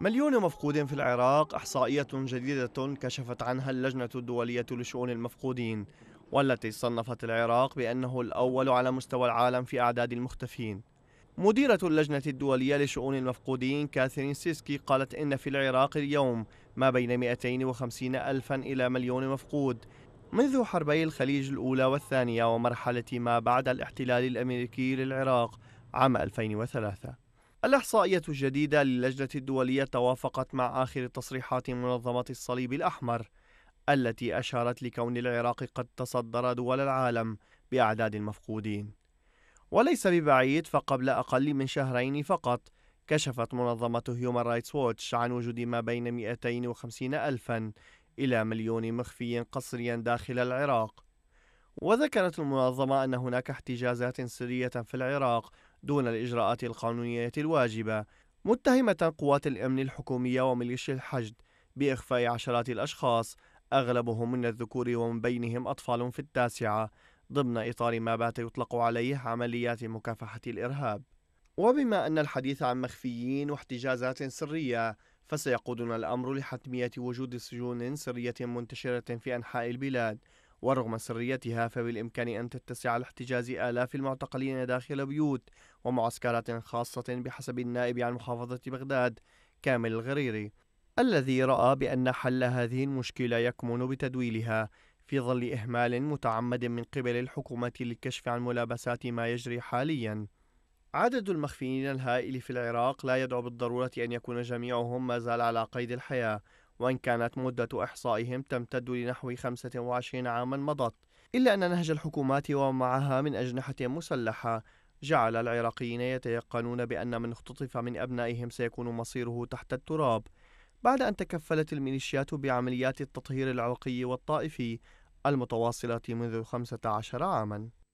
مليون مفقود في العراق إحصائية جديدة كشفت عنها اللجنة الدولية لشؤون المفقودين والتي صنفت العراق بأنه الأول على مستوى العالم في أعداد المختفين مديرة اللجنة الدولية لشؤون المفقودين كاثرين سيسكي قالت إن في العراق اليوم ما بين 250 ألفا إلى مليون مفقود منذ حربي الخليج الأولى والثانية ومرحلة ما بعد الاحتلال الأمريكي للعراق عام 2003 الإحصائية الجديدة للجنة الدولية توافقت مع آخر تصريحات منظمة الصليب الأحمر التي أشارت لكون العراق قد تصدر دول العالم بأعداد المفقودين وليس ببعيد فقبل أقل من شهرين فقط كشفت منظمة هيومان رايتس ووتش عن وجود ما بين 250 ألفا إلى مليون مخفي قسريا داخل العراق وذكرت المنظمة أن هناك احتجازات سرية في العراق دون الإجراءات القانونية الواجبة متهمة قوات الأمن الحكومية وميليشيا الحشد بإخفاء عشرات الأشخاص أغلبهم من الذكور ومن بينهم أطفال في التاسعة ضمن إطار ما بات يطلق عليه عمليات مكافحة الإرهاب وبما أن الحديث عن مخفيين واحتجازات سرية فسيقودنا الأمر لحتمية وجود سجون سرية منتشرة في أنحاء البلاد ورغم سريتها فبالإمكان أن تتسع لاحتجاز آلاف المعتقلين داخل بيوت ومعسكرات خاصة بحسب النائب عن محافظة بغداد كامل الغريري الذي رأى بأن حل هذه المشكلة يكمن بتدويلها في ظل إهمال متعمد من قبل الحكومة للكشف عن ملابسات ما يجري حالياً. عدد المخفيين الهائل في العراق لا يدعو بالضرورة أن يكون جميعهم ما زال على قيد الحياة، وإن كانت مدة إحصائهم تمتد لنحو 25 عاما مضت إلا أن نهج الحكومات ومعها من أجنحة مسلحة جعل العراقيين يتيقنون بأن من اختطف من أبنائهم سيكون مصيره تحت التراب بعد أن تكفلت الميليشيات بعمليات التطهير العرقي والطائفي المتواصلة منذ 15 عاماً